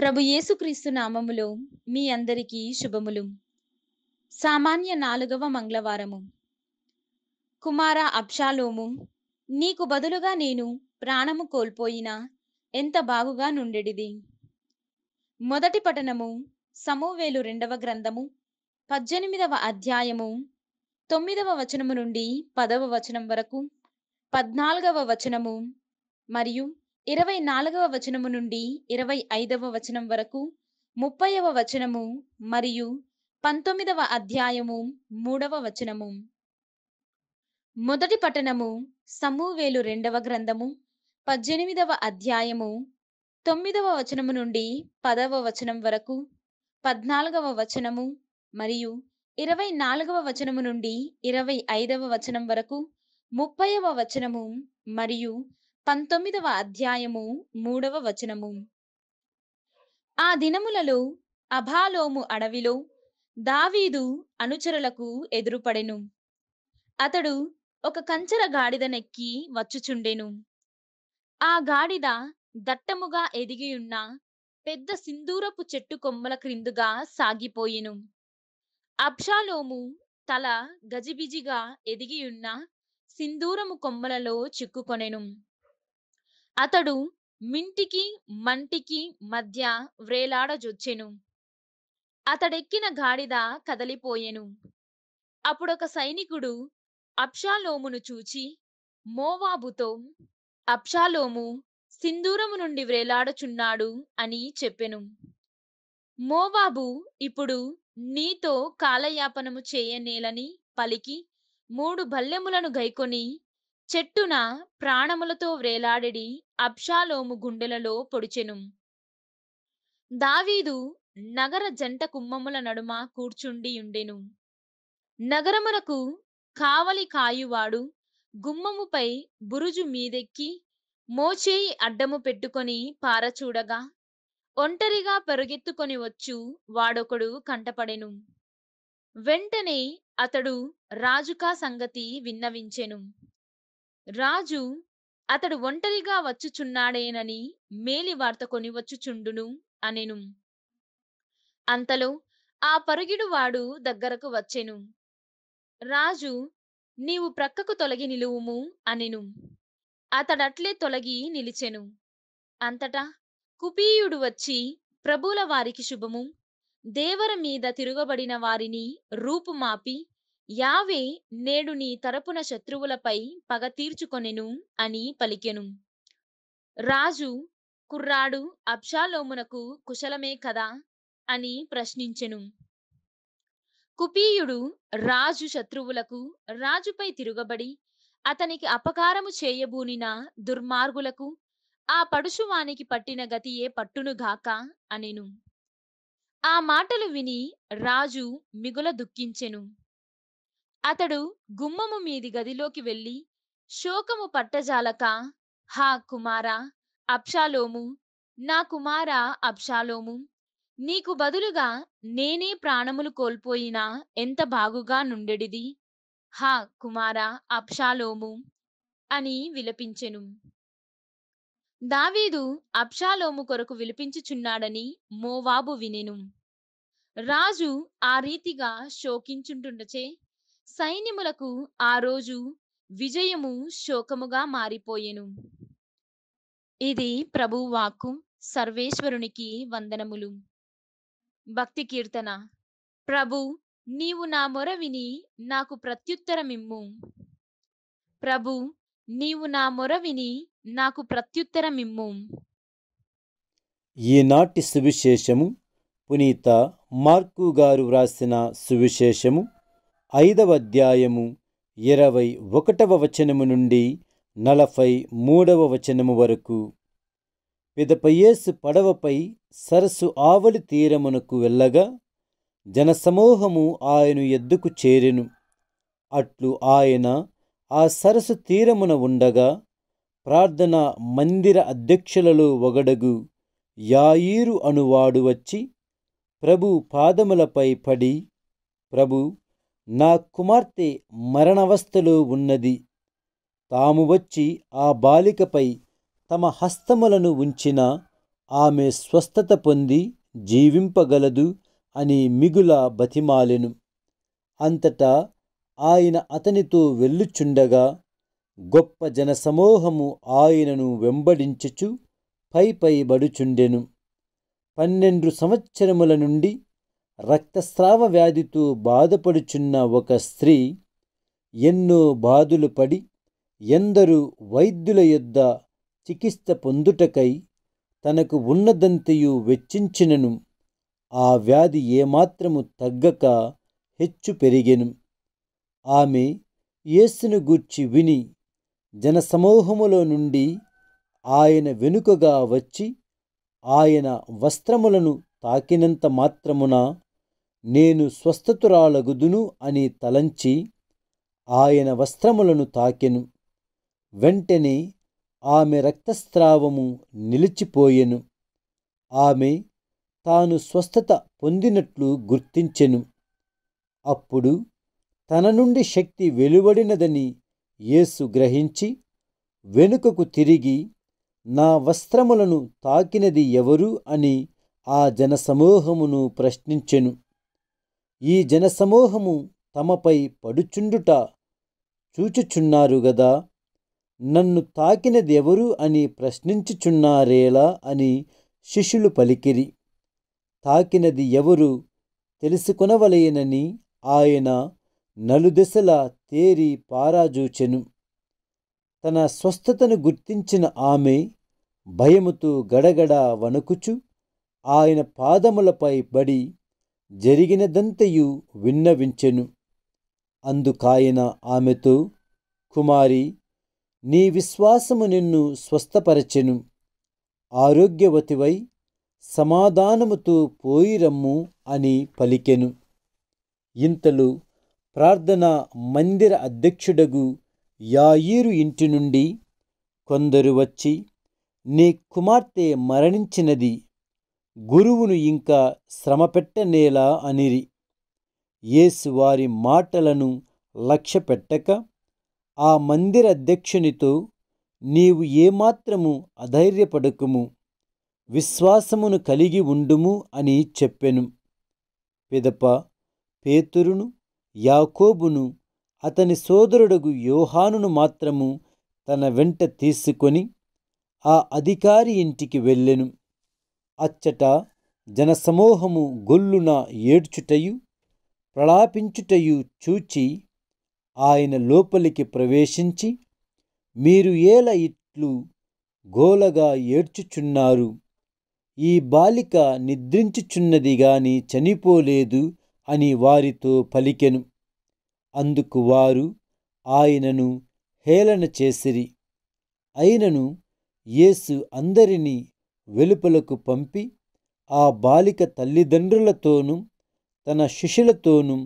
ప్రభు యేసుక్రీస్తు నామములో మీ అందరికీ శుభములు సామాన్య నాలుగవ మంగళవారము కుమార అబ్షాలోము నీకు బదులుగా నేను ప్రాణము కోల్పోయినా ఎంత బాగుగా నుండెడిది మొదటి పఠనము సమూవేలు రెండవ గ్రంథము పద్దెనిమిదవ అధ్యాయము తొమ్మిదవ వచనము నుండి పదవ వచనం వరకు పద్నాలుగవ వచనము మరియు ఇరవై నాలుగవ వచనము నుండి ఇరవై ఐదవ వచనం వరకు ముప్పైవ వచనము మరియు పంతొమ్మిదవ అధ్యాయము మూడవ వచనము మొదటి పట్టణము సమూవేలు రెండవ గ్రంథము పద్దెనిమిదవ అధ్యాయము తొమ్మిదవ వచనము నుండి పదవ వచనం వరకు పద్నాలుగవ వచనము మరియు ఇరవై నాలుగవ వచనము నుండి ఇరవై ఐదవ వచనం వరకు ముప్పైవ వచనము మరియు పంతొమ్మిదవ అధ్యాయము మూడవ వచనము ఆ దినములలో అభాలోము అడవిలో దావీదు అనుచరులకు ఎదురుపడెను అతడు ఒక కంచర నెక్కి వచ్చుచుండెను ఆ గాడిద దట్టముగా ఎదిగియున్న పెద్ద సింధూరపు చెట్టు కొమ్మల క్రిందుగా సాగిపోయెను అబ్షాలోము తల గజిబిజిగా ఎదిగియున్న సింధూరము కొమ్మలలో చిక్కుకొనెను అతడు మింటికి మంటికి మధ్య వ్రేలాడజొచ్చెను అతడెక్కిన గాడిద కదలిపోయెను అప్పుడొక సైనికుడు అప్షాలోమును చూచి మోవాబుతో అప్షాలోము సింధూరము నుండి వ్రేలాడుచున్నాడు అని చెప్పెను మోవాబు ఇప్పుడు నీతో కాలయాపనము చేయనేలని పలికి మూడు భల్లెములను గైకొని చెట్టున ప్రాణములతో వేలాడెడి అబ్షాలోము గుండెలలో పొడిచెను దావీదు నగర జంట కుమ్మముల నడుమ కూర్చుండియుండెను నగరమునకు కావలి కాయువాడు గుమ్మముపై బురుజు మీదెక్కి మోచేయి అడ్డము పెట్టుకొని పారచూడగా ఒంటరిగా పెరుగెత్తుకొని వచ్చు వాడొకడు కంటపడెను వెంటనే అతడు రాజుకా సంగతి విన్నవించెను రాజు అతడు ఒంటరిగా వచ్చుచున్నాడేనని మేలి వార్త కొని వచ్చుచుండును అనెను అంతలో ఆ పరుగిడువాడు దగ్గరకు వచ్చెను రాజు నీవు ప్రక్కకు తొలగి నిలువుము అనెను అతడట్లే తొలగి నిలిచెను అంతటా కుపీయుడు వచ్చి ప్రభుల వారికి శుభము దేవర మీద తిరుగబడిన వారిని రూపుమాపి యావే నేడు నీ తరపున శత్రువులపై పగ తీర్చుకొనెను అని పలికెను రాజు కుర్రాడు అబ్షాలోమునకు కుశలమే కదా అని ప్రశ్నించెను కుపీయుడు రాజు శత్రువులకు రాజుపై తిరుగబడి అతనికి అపకారము చేయబూనిన దుర్మార్గులకు ఆ పడుచువానికి పట్టిన గతియే పట్టునుగాక అనెను ఆ మాటలు విని రాజు మిగుల దుఃఖించెను అతడు గుమ్మము మీది గదిలోకి వెళ్ళి శోకము పట్టజాలక హా కుమారా అప్షాలోము నా కుమారా అప్షాలోము నీకు బదులుగా నేనే ప్రాణములు కోల్పోయినా ఎంత బాగుగా నుండెడిది హా కుమారా అప్షాలోము అని విలపించెను దావీదు అప్షాలోము కొరకు విలిపించుచున్నాడని మోవాబు వినెను రాజు ఆ రీతిగా శోకించుంటుండచే సైన్యములకు ఆ రోజు విజయము శోకముగా మారిపోయెను ఇది ప్రభు వాక్కు సర్వేశ్వరునికి వందనములు భక్తి కీర్తన ప్రభు నీవు నా మొర విని నాకు ప్రత్యుత్తరమిమ్ము ప్రభు నీవు నా మొర విని నాకు ప్రత్యుత్తరమిమ్ము ఈనాటి సువిశేషము పునీత మార్కు గారు వ్రాసిన సువిశేషము ఐదవ అధ్యాయము ఇరవై ఒకటవ వచనము నుండి నలభై మూడవ వచనము వరకు పిదపయేసు పడవపై సరస్సు ఆవలి తీరమునకు వెళ్ళగా జనసమూహము ఆయను ఎద్దుకు చేరెను అట్లు ఆయన ఆ సరస్సు తీరమున ఉండగా ప్రార్థన మందిర అధ్యక్షులలో ఒగడగు యాయీరు అనువాడు వచ్చి ప్రభు పాదములపై పడి ప్రభు నా కుమార్తె మరణవస్థలో ఉన్నది తాము వచ్చి ఆ బాలికపై తమ హస్తములను ఉంచిన ఆమె స్వస్థత పొంది జీవింపగలదు అని మిగుల బతిమాలెను అంతటా ఆయన అతనితో వెళ్ళుచుండగా గొప్ప జనసమూహము ఆయనను వెంబడించుచు పై పై బడుచుండెను పన్నెండు సంవత్సరముల నుండి రక్తస్రావ వ్యాధితో బాధపడుచున్న ఒక స్త్రీ ఎన్నో బాధులు పడి ఎందరూ వైద్యుల యొద్ద చికిత్స పొందుటకై తనకు ఉన్నదంతయు వెచ్చించినను ఆ వ్యాధి ఏమాత్రము తగ్గక హెచ్చు పెరిగెను ఆమె యేసును గూర్చి విని జనసమూహములో నుండి ఆయన వెనుకగా వచ్చి ఆయన వస్త్రములను తాకినంత మాత్రమున నేను స్వస్థతురాలగుదును అని తలంచి ఆయన వస్త్రములను తాకెను వెంటనే ఆమె రక్తస్రావము నిలిచిపోయెను ఆమె తాను స్వస్థత పొందినట్లు గుర్తించెను అప్పుడు తన నుండి శక్తి వెలువడినదని యేసు గ్రహించి వెనుకకు తిరిగి నా వస్త్రములను తాకినది ఎవరు అని ఆ జనసమూహమును ప్రశ్నించెను ఈ జనసమూహము తమపై పడుచుండుట చూచుచున్నారు గదా నన్ను తాకినదెవరు అని ప్రశ్నించుచున్నారేలా అని శిష్యులు పలికిరి తాకినది ఎవరు తెలుసుకొనవలయనని ఆయన నలుదెసల తేరి పారాజూచెను తన స్వస్థతను గుర్తించిన ఆమె భయముతో గడగడ వణుకుచు ఆయన పాదములపై బడి జరిగినదంతయు విన్నవించెను అందుకాయన ఆమెతో కుమారి నీ విశ్వాసము నిన్ను స్వస్థపరచెను ఆరోగ్యవతివై సమాధానముతో పోయిరమ్ము అని పలికెను ఇంతలో ప్రార్థన మందిర అధ్యక్షుడగు యాయీరు ఇంటి నుండి కొందరు వచ్చి నీ కుమార్తె మరణించినది గురువును ఇంకా శ్రమపెట్టనేలా అనిరి యేసు వారి మాటలను లక్ష్యపెట్టక ఆ మందిర అధ్యక్షునితో నీవు ఏమాత్రము అధైర్యపడకుము విశ్వాసమును కలిగి ఉండుము అని చెప్పెను పిదప పేతురును యాకోబును అతని సోదరుడగు యోహానును మాత్రము తన వెంట తీసుకొని ఆ అధికారి ఇంటికి వెళ్ళెను అచ్చట జనసమూహము గొల్లున ఏడ్చుటయు ప్రలాపించుటయు చూచి ఆయన లోపలికి ప్రవేశించి మీరు ఏల ఇట్లు గోలగా ఏడ్చుచున్నారు ఈ బాలిక నిద్రించుచున్నది గాని చనిపోలేదు అని వారితో పలికెను అందుకు వారు ఆయనను హేళన చేసిరి అయినను యేసు అందరినీ వెలుపలకు పంపి ఆ బాలిక తల్లిదండ్రులతోనూ తన శిష్యులతోనూ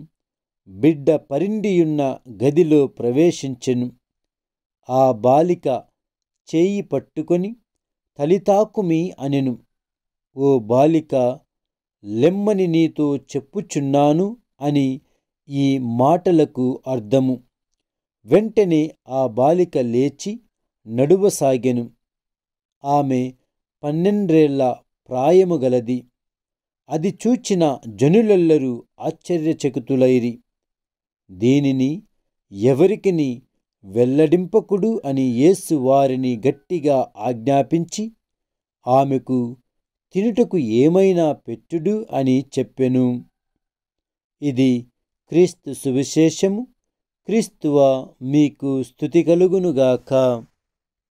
బిడ్డ పరిండియున్న గదిలో ప్రవేశించెను ఆ బాలిక చేయి పట్టుకొని తలితాకుమి అనెను ఓ బాలిక లెమ్మని నీతో చెప్పుచున్నాను అని ఈ మాటలకు అర్థము వెంటనే ఆ బాలిక లేచి నడువసాగెను ఆమె పన్నెండ్రేళ్ల ప్రాయము గలది అది చూచిన జనులెల్లరూ ఆశ్చర్యచకుతులైరి దీనిని ఎవరికిని వెల్లడింపకుడు అని యేసు వారిని గట్టిగా ఆజ్ఞాపించి ఆమెకు తినుటకు ఏమైనా పెట్టుడు అని చెప్పెను ఇది క్రీస్తు సువిశేషము క్రీస్తువ మీకు స్థుతి కలుగునుగాక